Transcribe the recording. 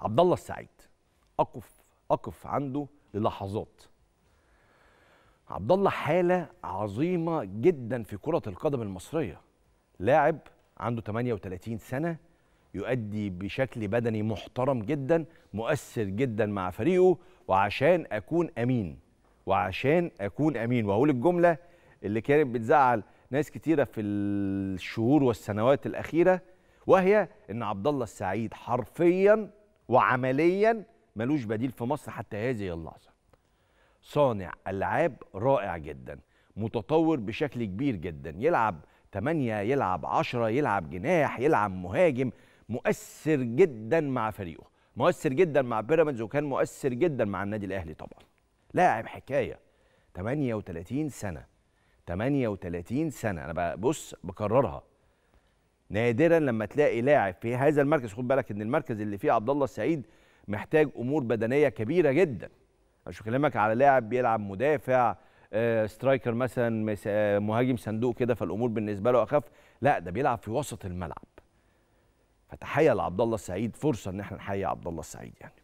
عبد الله السعيد اقف اقف عنده للحظات عبد الله حاله عظيمه جدا في كره القدم المصريه لاعب عنده 38 سنه يؤدي بشكل بدني محترم جدا مؤثر جدا مع فريقه وعشان اكون امين وعشان اكون امين وهقول الجمله اللي كانت بتزعل ناس كتيره في الشهور والسنوات الاخيره وهي ان عبد الله السعيد حرفيا وعمليا ملوش بديل في مصر حتى هذه اللحظه صانع العاب رائع جدا متطور بشكل كبير جدا يلعب 8 يلعب 10 يلعب جناح يلعب مهاجم مؤثر جدا مع فريقه مؤثر جدا مع بيراميدز وكان مؤثر جدا مع النادي الاهلي طبعا لاعب حكايه 38 سنه 38 سنه انا ببص بكررها نادرا لما تلاقي لاعب في هذا المركز خد بالك ان المركز اللي فيه عبد الله السعيد محتاج امور بدنيه كبيره جدا مش بكلمك على لاعب بيلعب مدافع آه، سترايكر مثلا آه، مهاجم صندوق كده فالامور بالنسبه له اخف لا ده بيلعب في وسط الملعب فتحيه لعبد الله السعيد فرصه ان احنا نحيي عبد الله السعيد يعني